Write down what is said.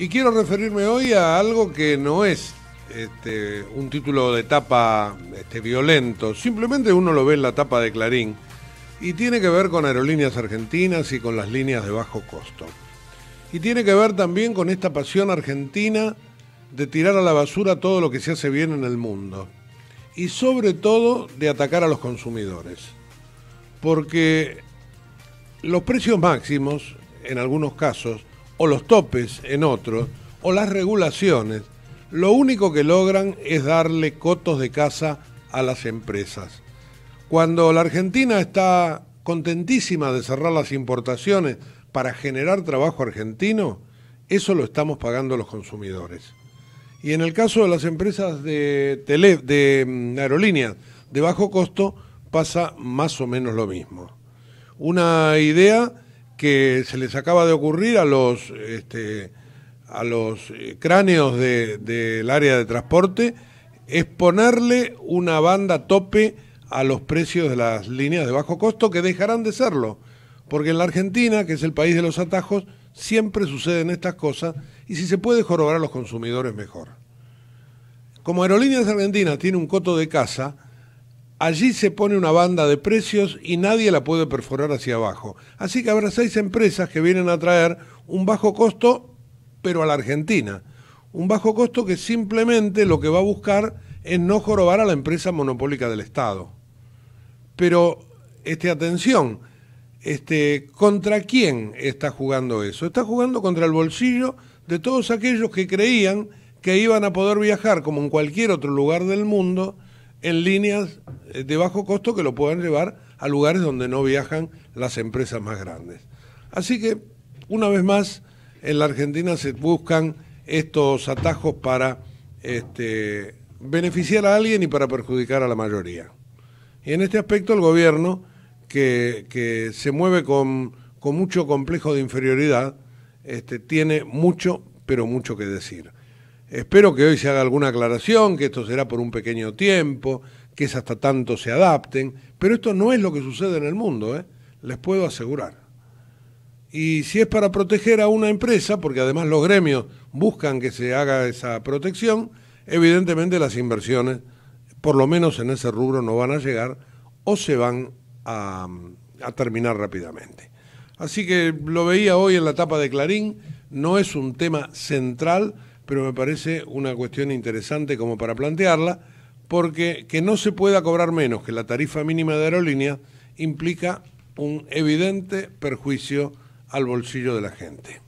Y quiero referirme hoy a algo que no es este, un título de tapa este, violento, simplemente uno lo ve en la tapa de Clarín y tiene que ver con aerolíneas argentinas y con las líneas de bajo costo. Y tiene que ver también con esta pasión argentina de tirar a la basura todo lo que se hace bien en el mundo. Y sobre todo de atacar a los consumidores. Porque los precios máximos, en algunos casos, o los topes en otros, o las regulaciones, lo único que logran es darle cotos de casa a las empresas. Cuando la Argentina está contentísima de cerrar las importaciones para generar trabajo argentino, eso lo estamos pagando los consumidores. Y en el caso de las empresas de, de mm, aerolíneas de bajo costo, pasa más o menos lo mismo. Una idea que se les acaba de ocurrir a los, este, a los eh, cráneos del área de transporte es ponerle una banda tope a los precios de las líneas de bajo costo que dejarán de serlo. Porque en la Argentina, que es el país de los atajos, siempre suceden estas cosas y si se puede jorobar a los consumidores mejor. Como Aerolíneas Argentinas tiene un coto de casa, Allí se pone una banda de precios y nadie la puede perforar hacia abajo. Así que habrá seis empresas que vienen a traer un bajo costo, pero a la Argentina. Un bajo costo que simplemente lo que va a buscar es no jorobar a la empresa monopólica del Estado. Pero, este, atención, este, ¿contra quién está jugando eso? Está jugando contra el bolsillo de todos aquellos que creían que iban a poder viajar como en cualquier otro lugar del mundo en líneas eh, de bajo costo que lo puedan llevar a lugares donde no viajan las empresas más grandes. Así que, una vez más, en la Argentina se buscan estos atajos para este, beneficiar a alguien y para perjudicar a la mayoría. Y en este aspecto el gobierno, que, se mueve con, con, mucho complejo de inferioridad, este, tiene mucho, pero mucho que decir. Espero que hoy se haga alguna aclaración, que esto será por un pequeño tiempo, que es hasta tanto se adapten, pero esto no es lo que sucede en el mundo, ¿eh? les puedo asegurar. Y si es para proteger a una empresa, porque además los gremios buscan que se haga esa protección, evidentemente las inversiones, por lo menos en ese rubro, no van a llegar o se van a, a terminar rápidamente. Así que lo veía hoy en la tapa de Clarín, no es un tema central, pero me parece una cuestión interesante como para plantearla, porque que no se pueda cobrar menos que la tarifa mínima de aerolínea implica un evidente perjuicio al bolsillo de la gente.